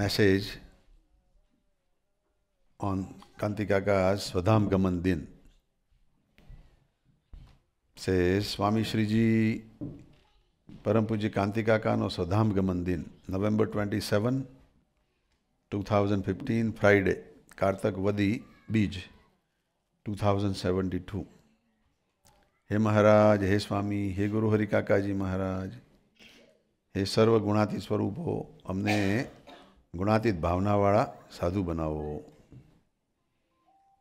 Message on कांतिका का स्वधाम गमन दिन से स्वामी श्री जी परम पूज्य कांतिका का नो स्वधाम गमन दिन नवंबर 27 2015 फ्राइडे कार्तक वदी बीज 2072 हे महाराज हे स्वामी हे गुरु हरि काका जी महाराज हे सर्व गुणाति स्वरूप हो हमने गुणातीत भावनावाड़ा साधु बनाओ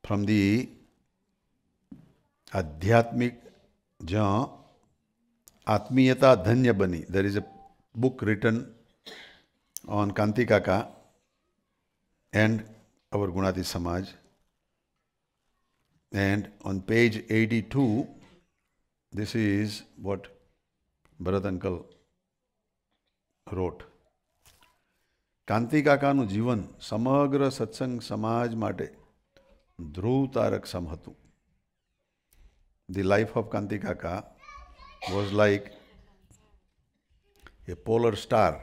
फ्रॉम दी आध्यात्मिक ज आत्मीयता धन्य बनी there is a book written on Kanti Kaka and our Gunatit Samaj and on page eighty two this is what Bharat uncle wrote Kanti Kaka નું જીવન સમગ્ર सत्संग समाज માટે ધ્રુવ તારક સમ હતું the life of Kanti Kaka was like a polar star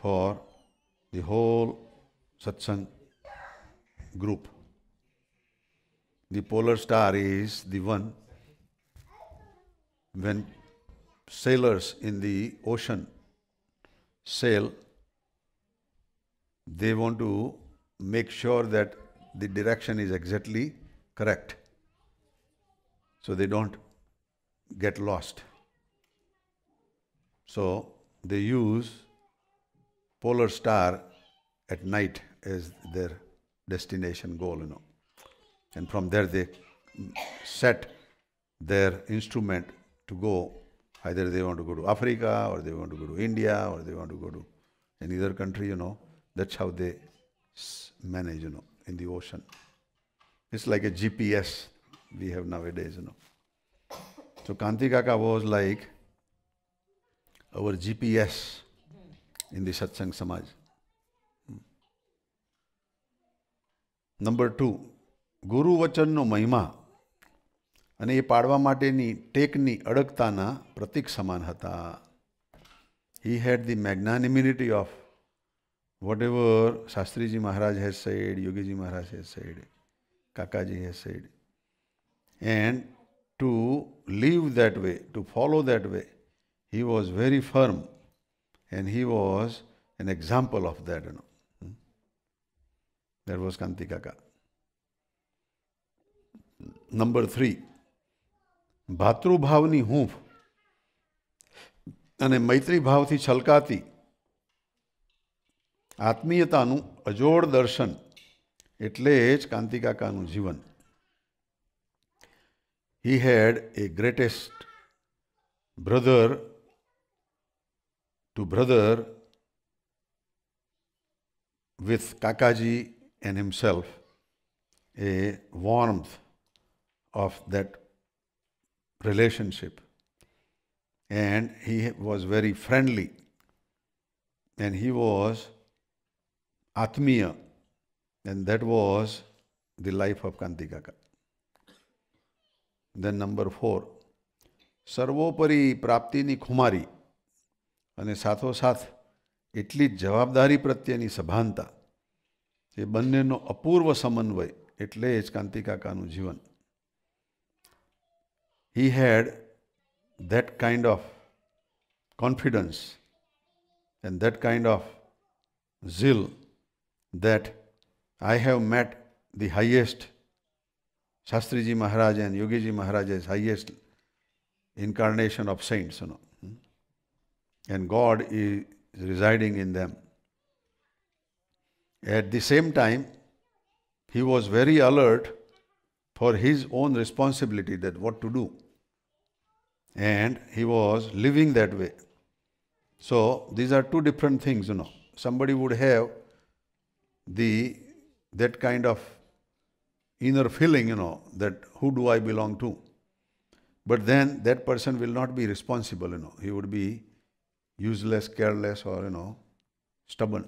for the whole satsang group the polar star is the one when sailors in the ocean sail they want to make sure that the direction is exactly correct so they don't get lost. So they use polar star at night as their destination goal, you know. And from there they set their instrument to go. Either they want to go to Africa or they want to go to India or they want to go to any other country, you know. That's how they manage, you know, in the ocean. It's like a GPS we have nowadays, you know. So Kanti Kaka was like our GPS in the Satsang Samaj. Number two guru વચનનો Mahima. અને એ પાડવા માટેની ટેકની અડગતાના પ્રતિક સમાન હતા he had the magnanimity of whatever Shastri Ji Maharaj has said, Yogi Ji Maharaj has said, Kaka Ji has said, and to live that way, to follow that way, he was very firm and he was an example of that. You know. That was Kanti Kaka. Number three, ભાતૃભાવની હૂંફ અને મૈત્રીભાવથી છલકાતી આત્મીયતાનું અજોડ દર્શન એટલે જ કાંતિકાકાનું જીવન he had a greatest brother to brother with Kakaji and himself, a warmth of that relationship. And he was very friendly and he was Atmiya, and that was the life of Kanti Then number four, સર્વોપરી પ્રાપ્તિની ખુમારી અને સાથોસાથ એટલી જ જવાબદારી પ્રત્યેની સભાનતા એ બંનેનો અપૂર્વ સમન્વય એટલે જ કાંતિકાકાનું જીવન he had that kind of confidence and that kind of zeal that I have met the highest Shastriji Maharaj and Yogiji Maharaj's highest incarnation of saints, you know. Hmm? And God is residing in them. At the same time, he was very alert for his own responsibility that what to do. And he was living that way. So these are two different things, you know. Somebody would have the that kind of inner feeling, you know, that who do I belong to? But then that person will not be responsible, you know. He would be useless, careless, or, you know, stubborn.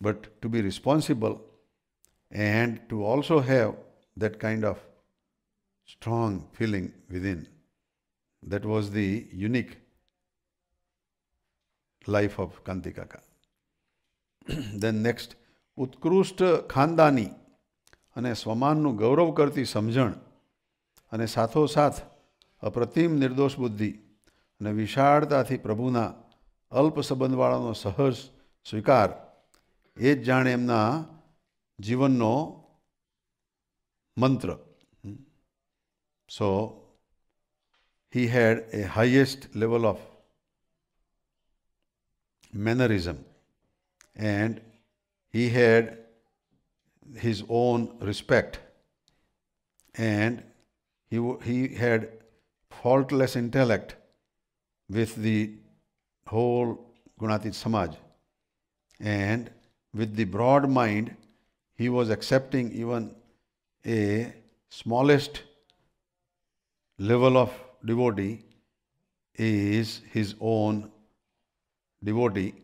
But to be responsible and to also have that kind of strong feeling within, that was the unique life of Kantikaka. then next, उत्कृष्ट खानदानी અને સમાનનો ગૌરવ કરતી સમજણ અને સાથોસાથ અપ્રતીમ નિર્દોષ બુદ્ધિ અને વિશાળતાથી પ્રભુના અલ્પ સંબંધવાળાનો સહર્ષ સ્વીકાર એ જ જાણે એમના જીવનનો મંત્ર સો he had a highest level of mannerism and he had his own respect and he, he had faultless intellect with the whole Gunatit Samaj. And with the broad mind, he was accepting even a smallest level of devotee is his own devotee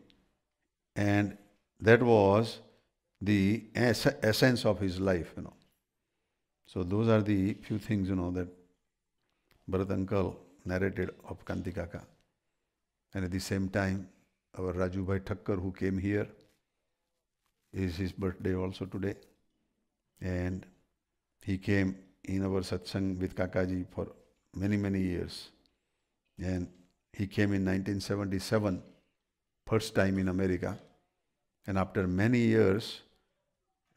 and that was the essence of his life, you know. So those are the few things, you know, that Bharat uncle narrated of Kantikaka. And at the same time, our Raju Bhai Thakkar who came here is his birthday also today. And he came in our satsang with Kakaji for many, many years. And he came in 1977, first time in America. And after many years,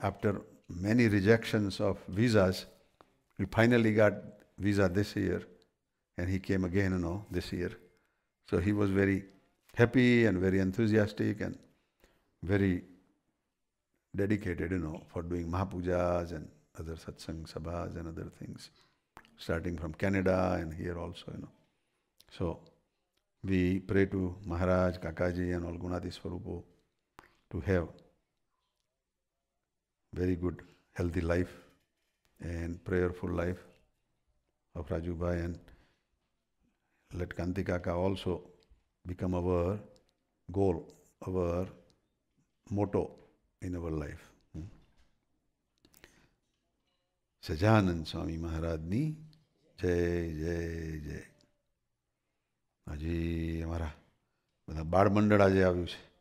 after many rejections of visas, he finally got visa this year and he came again, you know, this year. So he was very happy and very enthusiastic and very dedicated, you know, for doing Mahapujas and other satsang sabhas and other things, starting from Canada and here also, you know. So we pray to Maharaj, Kakaji and all Gunati Swarupo to have very good healthy life and prayerful life of Raju Bhai and let Kanti Kaka also become our goal, our motto in our life. Hmm? Swami Maharajni Jai Jai. જય હજી અમારા બધા બાળ આજે આવ્યું છે